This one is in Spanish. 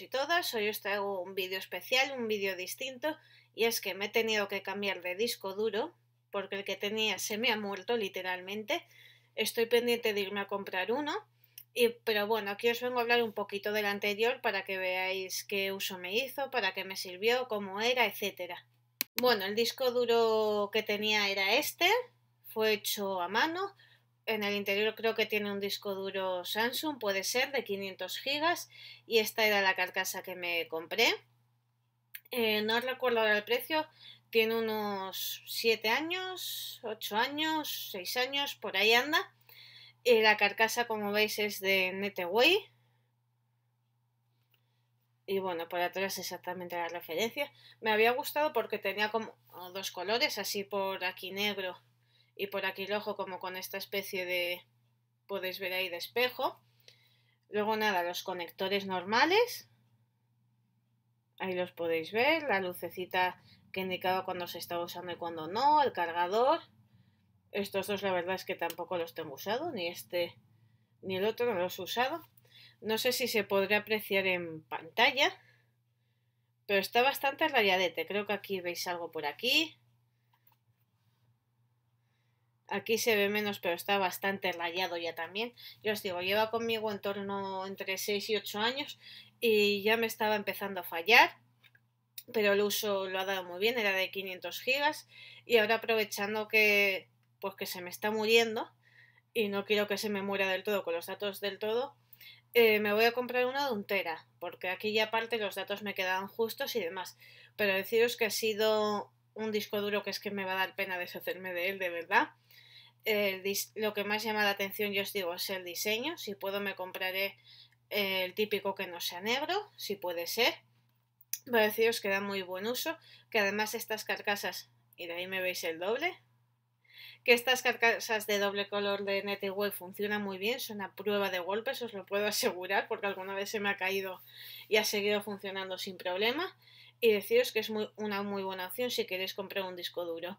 y todas, hoy os traigo un vídeo especial, un vídeo distinto, y es que me he tenido que cambiar de disco duro, porque el que tenía se me ha muerto literalmente, estoy pendiente de irme a comprar uno, pero bueno, aquí os vengo a hablar un poquito del anterior para que veáis qué uso me hizo, para qué me sirvió, cómo era, etcétera. Bueno, el disco duro que tenía era este, fue hecho a mano, en el interior creo que tiene un disco duro Samsung, puede ser de 500 gigas y esta era la carcasa que me compré. Eh, no recuerdo ahora el precio, tiene unos 7 años, 8 años, 6 años, por ahí anda. Y la carcasa, como veis, es de Neteway. Y bueno, por atrás exactamente la referencia. Me había gustado porque tenía como dos colores, así por aquí negro y por aquí el ojo como con esta especie de, podéis ver ahí, de espejo. Luego nada, los conectores normales, ahí los podéis ver, la lucecita que indicaba cuando se estaba usando y cuando no, el cargador. Estos dos la verdad es que tampoco los tengo usado, ni este ni el otro no los he usado. No sé si se podrá apreciar en pantalla, pero está bastante rayadete. Creo que aquí veis algo por aquí, Aquí se ve menos, pero está bastante rayado ya también. Yo os digo, lleva conmigo en torno entre 6 y 8 años y ya me estaba empezando a fallar, pero el uso lo ha dado muy bien, era de 500 gigas y ahora aprovechando que pues que se me está muriendo y no quiero que se me muera del todo con los datos del todo, eh, me voy a comprar una de porque aquí ya aparte los datos me quedaban justos y demás. Pero deciros que ha sido un disco duro que es que me va a dar pena deshacerme de él, de verdad lo que más llama la atención, yo os digo, es el diseño. Si puedo, me compraré el típico que no sea negro, si puede ser. a deciros que da muy buen uso, que además estas carcasas, y de ahí me veis el doble, que estas carcasas de doble color de web funcionan muy bien, son a prueba de golpes, os lo puedo asegurar, porque alguna vez se me ha caído y ha seguido funcionando sin problema. Y deciros que es una muy buena opción si queréis comprar un disco duro.